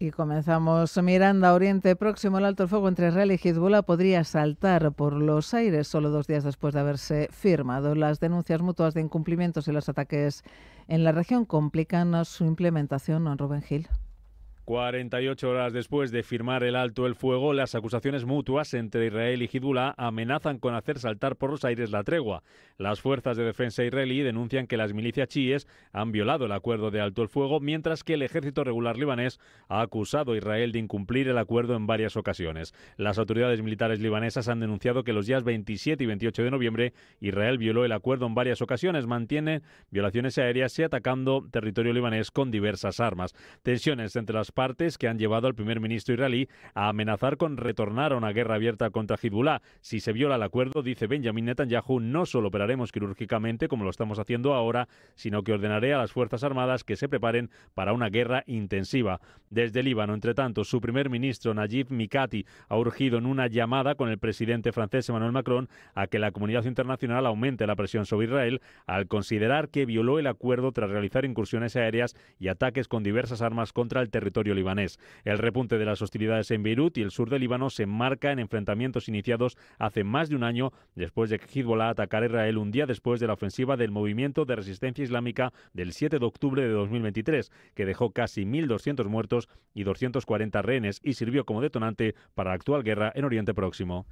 Y comenzamos Miranda, Oriente Próximo. El alto fuego entre Israel y Hezbollah podría saltar por los aires solo dos días después de haberse firmado. Las denuncias mutuas de incumplimientos y los ataques en la región complican su implementación. Rubén Gil. 48 horas después de firmar el alto el fuego, las acusaciones mutuas entre Israel y Hezbollah amenazan con hacer saltar por los aires la tregua. Las fuerzas de defensa israelí denuncian que las milicias chiíes han violado el acuerdo de alto el fuego, mientras que el ejército regular libanés ha acusado a Israel de incumplir el acuerdo en varias ocasiones. Las autoridades militares libanesas han denunciado que los días 27 y 28 de noviembre Israel violó el acuerdo en varias ocasiones, mantiene violaciones aéreas y atacando territorio libanés con diversas armas. Tensiones entre las partes que han llevado al primer ministro israelí a amenazar con retornar a una guerra abierta contra Hezbollah. Si se viola el acuerdo, dice Benjamin Netanyahu, no solo operaremos quirúrgicamente como lo estamos haciendo ahora, sino que ordenaré a las Fuerzas Armadas que se preparen para una guerra intensiva. Desde Líbano, entre tanto, su primer ministro Najib Mikati ha urgido en una llamada con el presidente francés Emmanuel Macron a que la comunidad internacional aumente la presión sobre Israel al considerar que violó el acuerdo tras realizar incursiones aéreas y ataques con diversas armas contra el territorio libanés. El repunte de las hostilidades en Beirut y el sur de Líbano se enmarca en enfrentamientos iniciados hace más de un año después de que Hezbollah atacara a Israel un día después de la ofensiva del movimiento de resistencia islámica del 7 de octubre de 2023, que dejó casi 1.200 muertos y 240 rehenes y sirvió como detonante para la actual guerra en Oriente Próximo.